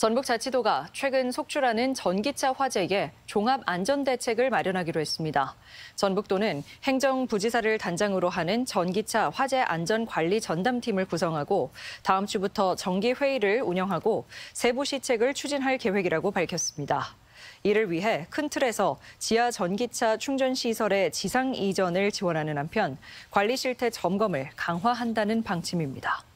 전북자치도가 최근 속출하는 전기차 화재에 종합안전대책을 마련하기로 했습니다. 전북도는 행정부지사를 단장으로 하는 전기차 화재 안전관리 전담팀을 구성하고 다음 주부터 정기회의를 운영하고 세부 시책을 추진할 계획이라고 밝혔습니다. 이를 위해 큰 틀에서 지하 전기차 충전 시설의 지상 이전을 지원하는 한편 관리 실태 점검을 강화한다는 방침입니다.